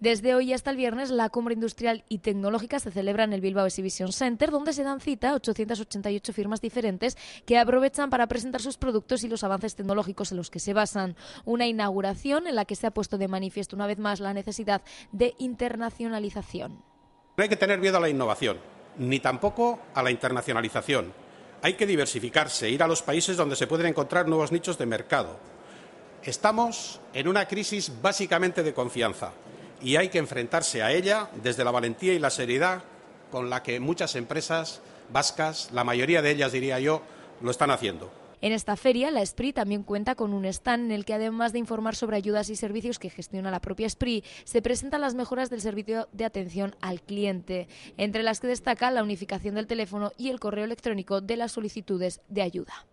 Desde hoy hasta el viernes, la Cumbre Industrial y Tecnológica se celebra en el Bilbao Exhibition Center, donde se dan cita 888 firmas diferentes que aprovechan para presentar sus productos y los avances tecnológicos en los que se basan. Una inauguración en la que se ha puesto de manifiesto una vez más la necesidad de internacionalización. No hay que tener miedo a la innovación, ni tampoco a la internacionalización. Hay que diversificarse, ir a los países donde se pueden encontrar nuevos nichos de mercado. Estamos en una crisis básicamente de confianza y hay que enfrentarse a ella desde la valentía y la seriedad con la que muchas empresas vascas, la mayoría de ellas diría yo, lo están haciendo. En esta feria, la SPRI también cuenta con un stand en el que, además de informar sobre ayudas y servicios que gestiona la propia SPRI, se presentan las mejoras del servicio de atención al cliente, entre las que destaca la unificación del teléfono y el correo electrónico de las solicitudes de ayuda.